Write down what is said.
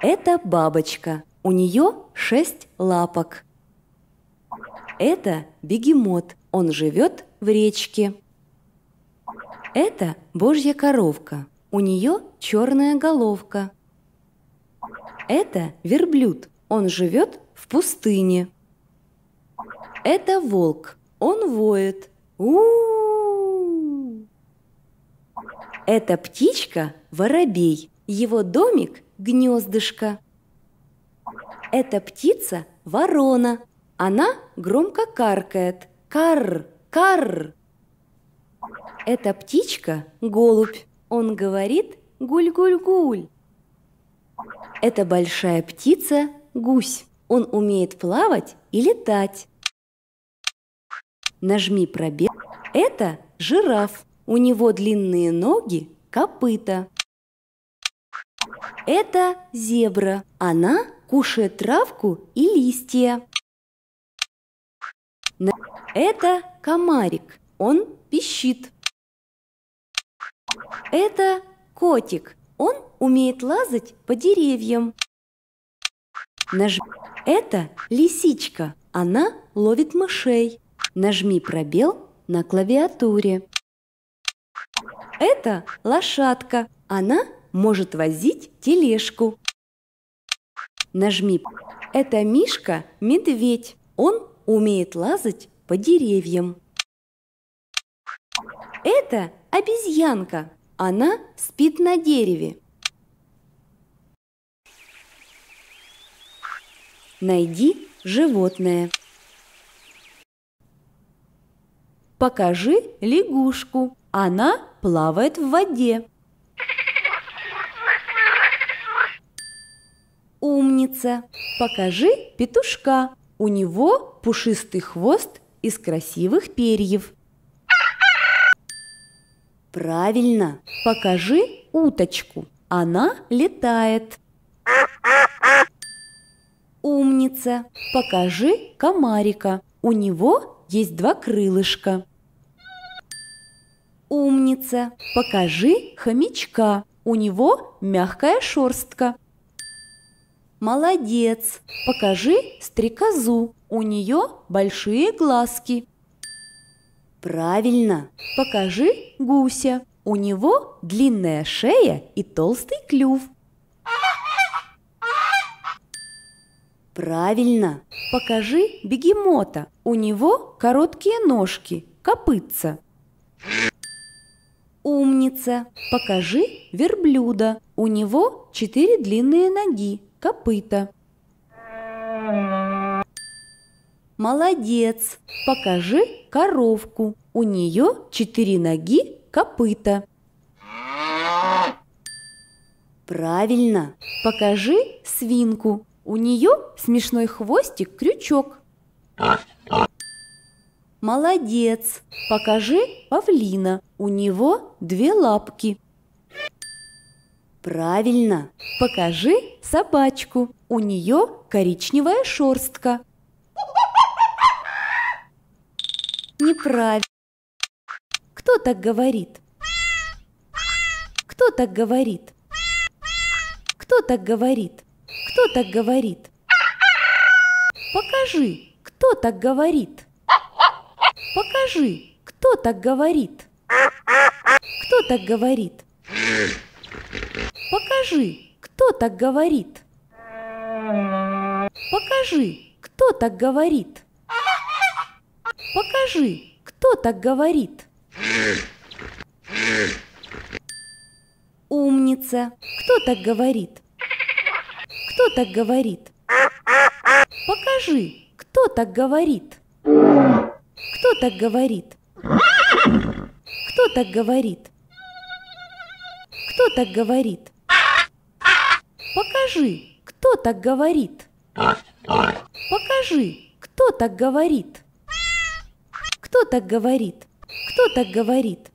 Это бабочка. У нее шесть лапок. Это бегемот. Он живет в речке. Это божья коровка. У нее черная головка. Это верблюд. Он живет в пустыне. Это волк. Он воет. У, -у, -у. Это птичка воробей. Его домик – гнездышко. Эта птица – ворона. Она громко каркает. Карр, карр. Эта птичка – голубь. Он говорит гуль-гуль-гуль. Это большая птица – гусь. Он умеет плавать и летать. Нажми пробел. Это жираф. У него длинные ноги, копыта. Это зебра. Она кушает травку и листья. Это комарик. Он пищит. Это котик. Он умеет лазать по деревьям. Нажми. Это лисичка. Она ловит мышей. Нажми пробел на клавиатуре. Это лошадка. Она может возить тележку. Нажми. Это Мишка – медведь. Он умеет лазать по деревьям. Это обезьянка. Она спит на дереве. Найди животное. Покажи лягушку. Она плавает в воде. Умница! Покажи петушка. У него пушистый хвост из красивых перьев. Правильно! Покажи уточку. Она летает. Умница! Покажи комарика. У него есть два крылышка. Умница! Покажи хомячка. У него мягкая шерстка. Молодец! Покажи стрекозу. У нее большие глазки. Правильно! Покажи гуся. У него длинная шея и толстый клюв. Правильно! Покажи бегемота. У него короткие ножки, копытца. Умница! Покажи верблюда. У него четыре длинные ноги, копыта. Молодец! Покажи коровку. У нее четыре ноги копыта. Правильно! Покажи свинку. У нее смешной хвостик крючок. Молодец! Покажи павлина. У него две лапки. Правильно. Покажи собачку. У нее коричневая шерстка. Неправильно. Кто так говорит? Кто так говорит? Кто так говорит? Кто так говорит? Покажи, кто так говорит? Покажи, кто так говорит? Кто так говорит? Покажи, кто так говорит. Покажи, кто так говорит. Покажи, кто так говорит. Умница. Кто так говорит? Кто так говорит? Покажи, кто так говорит. Кто так говорит? Кто так говорит? Кто так говорит? Покажи, кто так говорит. Покажи, кто так говорит. Кто так говорит? Кто так говорит?